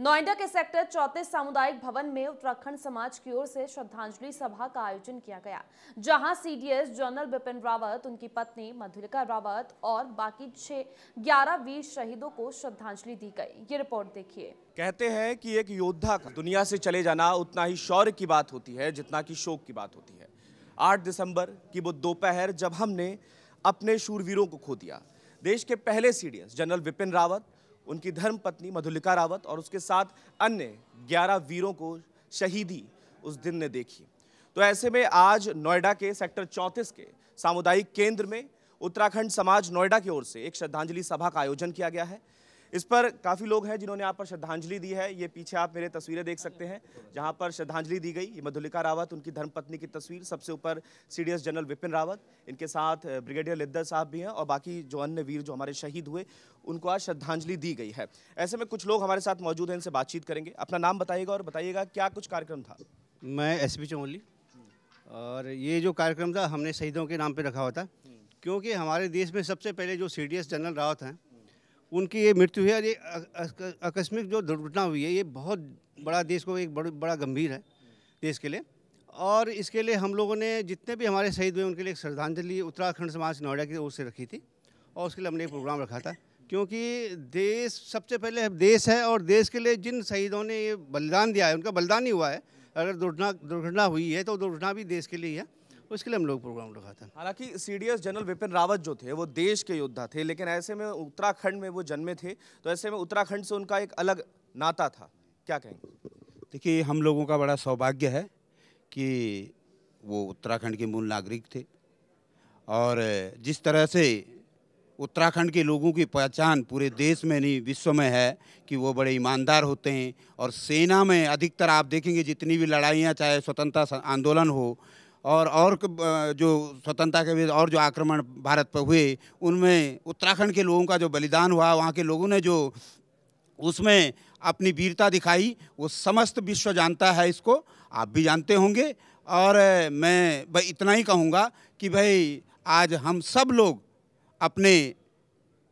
नोएडा के सेक्टर चौतीस सामुदायिक भवन में उत्तराखंड समाज की ओर से श्रद्धांजलि सभा का आयोजन किया गया जहां सीडीएस जनरल बिपिन रावत उनकी पत्नी मधुलिका रावत और बाकी छह ग्यारह वीर शहीदों को श्रद्धांजलि दी गई ये रिपोर्ट देखिए कहते हैं कि एक योद्धा का दुनिया से चले जाना उतना ही शौर्य की बात होती है जितना की शोक की बात होती है आठ दिसंबर की वो दोपहर जब हमने अपने शूरवीरों को खो दिया देश के पहले सी जनरल बिपिन रावत उनकी धर्मपत्नी मधुलिका रावत और उसके साथ अन्य 11 वीरों को शहीदी उस दिन ने देखी तो ऐसे में आज नोएडा के सेक्टर चौंतीस के सामुदायिक केंद्र में उत्तराखंड समाज नोएडा की ओर से एक श्रद्धांजलि सभा का आयोजन किया गया है इस पर काफ़ी लोग हैं जिन्होंने आप पर श्रद्धांजलि दी है ये पीछे आप मेरे तस्वीरें देख सकते हैं जहाँ पर श्रद्धांजलि दी गई ये मधुलिका रावत उनकी धर्मपत्नी की तस्वीर सबसे ऊपर सी जनरल विपिन रावत इनके साथ ब्रिगेडियर लिद्दर साहब भी हैं और बाकी जो अन्य वीर जो हमारे शहीद हुए उनको आज श्रद्धांजलि दी गई है ऐसे में कुछ लोग हमारे साथ मौजूद हैं इनसे बातचीत करेंगे अपना नाम बताइएगा और बताइएगा क्या कुछ कार्यक्रम था मैं एस पी चमोली और ये जो कार्यक्रम था हमने शहीदों के नाम पर रखा हुआ था क्योंकि हमारे देश में सबसे पहले जो सी जनरल रावत हैं उनकी ये मृत्यु है और ये आकस्मिक जो दुर्घटना हुई है ये बहुत बड़ा देश को एक बड़, बड़ा गंभीर है देश के लिए और इसके लिए हम लोगों ने जितने भी हमारे शहीद हुए उनके लिए एक श्रद्धांजलि उत्तराखंड समाज नोएडा की ओर से रखी थी और उसके लिए हमने एक प्रोग्राम रखा था क्योंकि देश सबसे पहले देश है और देश के लिए जिन शहीदों ने ये बलिदान दिया है उनका बलिदान ही हुआ है अगर दुर्घटना दुर्घटना हुई है तो दुर्घटना भी देश के लिए है उसके लिए हम लोग प्रोग्राम रखा हैं हालांकि सीडीएस जनरल विपिन रावत जो थे वो देश के योद्धा थे लेकिन ऐसे में उत्तराखंड में वो जन्मे थे तो ऐसे में उत्तराखंड से उनका एक अलग नाता था क्या कहेंगे देखिए हम लोगों का बड़ा सौभाग्य है कि वो उत्तराखंड के मूल नागरिक थे और जिस तरह से उत्तराखंड के लोगों की पहचान पूरे देश में नहीं विश्व में है कि वो बड़े ईमानदार होते हैं और सेना में अधिकतर आप देखेंगे जितनी भी लड़ाइयाँ चाहे स्वतंत्रता आंदोलन हो और और जो स्वतंत्रता के विरुद्ध और जो आक्रमण भारत पर हुए उनमें उत्तराखंड के लोगों का जो बलिदान हुआ वहाँ के लोगों ने जो उसमें अपनी वीरता दिखाई वो समस्त विश्व जानता है इसको आप भी जानते होंगे और मैं भाई इतना ही कहूँगा कि भाई आज हम सब लोग अपने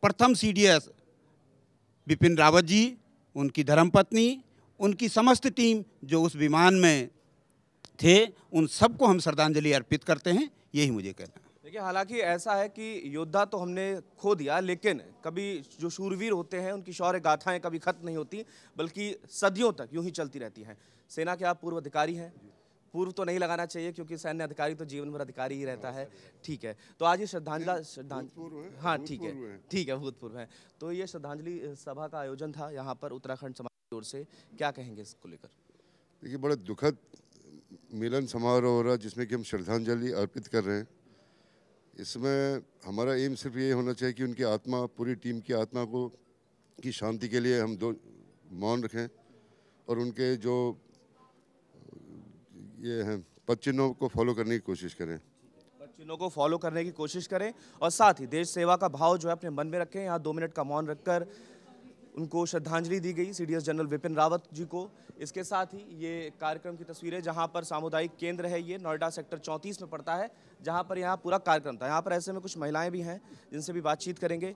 प्रथम सीडीएस विपिन रावत जी उनकी धर्मपत्नी उनकी समस्त टीम जो उस विमान में थे उन सबको हम श्रद्धांजलि अर्पित करते हैं यही मुझे कहना है देखिए हालांकि ऐसा है कि योद्धा तो हमने खो दिया लेकिन कभी जो शूरवीर होते हैं उनकी शौर्य गाथाएं कभी खत्म नहीं होती बल्कि सदियों तक यूं ही चलती रहती हैं सेना के आप पूर्व अधिकारी हैं पूर्व तो नहीं लगाना चाहिए क्योंकि सैन्य अधिकारी तो जीवन भर अधिकारी ही रहता है ठीक है तो आज ये श्रद्धांजलि श्रद्धांजलि हाँ ठीक है ठीक है भूतपूर्व है तो ये श्रद्धांजलि सभा का आयोजन था यहाँ पर उत्तराखंड समाज की ओर से क्या कहेंगे इसको लेकर देखिए बड़े दुखद मिलन समारोह हो रहा है जिसमें कि हम श्रद्धांजलि अर्पित कर रहे हैं इसमें हमारा एम सिर्फ ये होना चाहिए कि उनकी आत्मा पूरी टीम की आत्मा को की शांति के लिए हम दो मौन रखें और उनके जो ये हैं पद चिन्हों को फॉलो करने की कोशिश करें चिन्हों को फॉलो करने की कोशिश करें और साथ ही देश सेवा का भाव जो है अपने मन में रखें यहाँ दो मिनट का मौन रखकर उनको श्रद्धांजलि दी गई सी जनरल विपिन रावत जी को इसके साथ ही ये कार्यक्रम की तस्वीरें जहां पर सामुदायिक केंद्र है ये नोएडा सेक्टर 34 में पड़ता है जहां पर यहाँ पूरा कार्यक्रम था यहाँ पर ऐसे में कुछ महिलाएं भी हैं जिनसे भी बातचीत करेंगे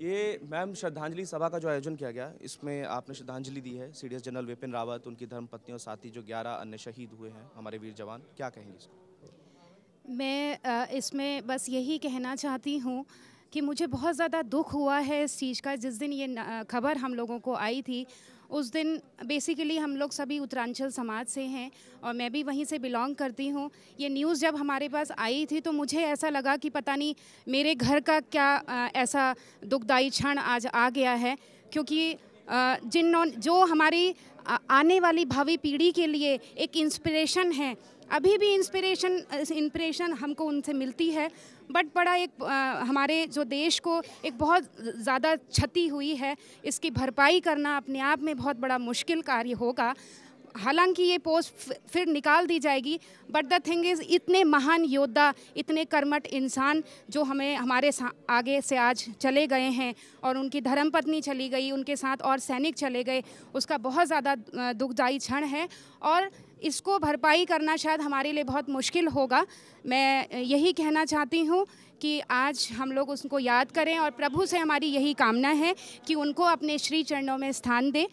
ये मैम श्रद्धांजलि सभा का जो आयोजन किया गया इसमें आपने श्रद्धांजलि दी है सीडीएस जनरल विपिन रावत उनकी धर्मपत्नी और साथी जो ग्यारह अन्य शहीद हुए हैं हमारे वीर जवान क्या कहेंगे इसको मैं इसमें बस यही कहना चाहती हूँ कि मुझे बहुत ज़्यादा दुख हुआ है इस चीज़ का जिस दिन ये खबर हम लोगों को आई थी उस दिन बेसिकली हम लोग सभी उत्तरांचल समाज से हैं और मैं भी वहीं से बिलोंग करती हूँ ये न्यूज़ जब हमारे पास आई थी तो मुझे ऐसा लगा कि पता नहीं मेरे घर का क्या ऐसा दुखदायी क्षण आज आ गया है क्योंकि जिन जो हमारी आने वाली भावी पीढ़ी के लिए एक इंस्पिरेशन है अभी भी इंस्पिरेशन इंस्पिरेशन हमको उनसे मिलती है बट बड़ा एक आ, हमारे जो देश को एक बहुत ज़्यादा क्षति हुई है इसकी भरपाई करना अपने आप में बहुत बड़ा मुश्किल कार्य होगा हालांकि ये पोस्ट फिर निकाल दी जाएगी बट द थिंग इज़ इतने महान योद्धा इतने कर्मठ इंसान जो हमें हमारे आगे से आज चले गए हैं और उनकी धर्मपत्नी चली गई उनके साथ और सैनिक चले गए उसका बहुत ज़्यादा दुखदायी क्षण है और इसको भरपाई करना शायद हमारे लिए बहुत मुश्किल होगा मैं यही कहना चाहती हूँ कि आज हम लोग उसको याद करें और प्रभु से हमारी यही कामना है कि उनको अपने श्री चरणों में स्थान दें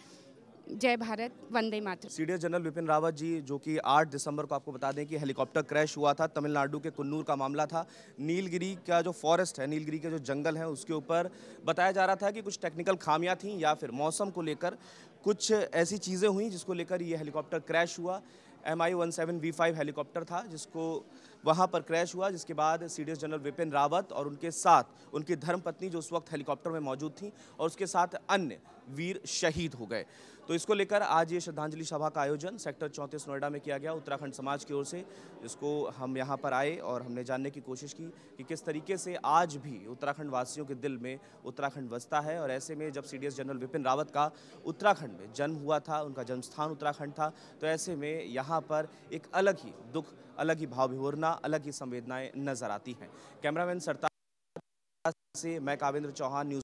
जय भारत वंदे C D general Bipin Rawat ji जो कि 8 दिसंबर को आपको बता दें कि हेलीकॉप्टर क्रैश हुआ था तमिलनाडु के कुन्नूर का मामला था नीलगिरी का जो फॉरेस्ट है नीलगिरी के जो जंगल हैं उसके ऊपर बताया जा रहा था कि कुछ टेक्निकल खामियां थीं या फिर मौसम को लेकर कुछ ऐसी चीज़ें हुई जिसको लेकर ये हेलीकॉप्टर क्रैश हुआ M I one seven V five helicopter था जिसको वहाँ पर क्रैश हुआ जिसके बाद सी जनरल विपिन रावत और उनके साथ उनकी धर्मपत्नी जो उस वक्त हेलीकॉप्टर में मौजूद थी और उसके साथ अन्य वीर शहीद हो गए तो इसको लेकर आज ये श्रद्धांजलि सभा का आयोजन सेक्टर चौंतीस नोएडा में किया गया उत्तराखंड समाज की ओर से जिसको हम यहाँ पर आए और हमने जानने की कोशिश की कि किस तरीके से आज भी उत्तराखंड वासियों के दिल में उत्तराखंड बसता है और ऐसे में जब सी जनरल विपिन रावत का उत्तराखंड में जन्म हुआ था उनका जन्म स्थान उत्तराखंड था तो ऐसे में यहाँ पर एक अलग ही दुख अलग ही भाव विवरना अलग ही संवेदनाएँ नजर आती हैं कैमरामैन सरताज से मैं कावेंद्र चौहान न्यूज़